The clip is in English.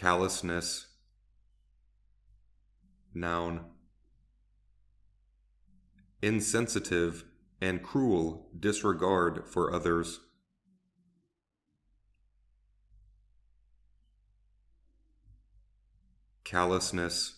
callousness, noun, insensitive and cruel disregard for others. Callousness.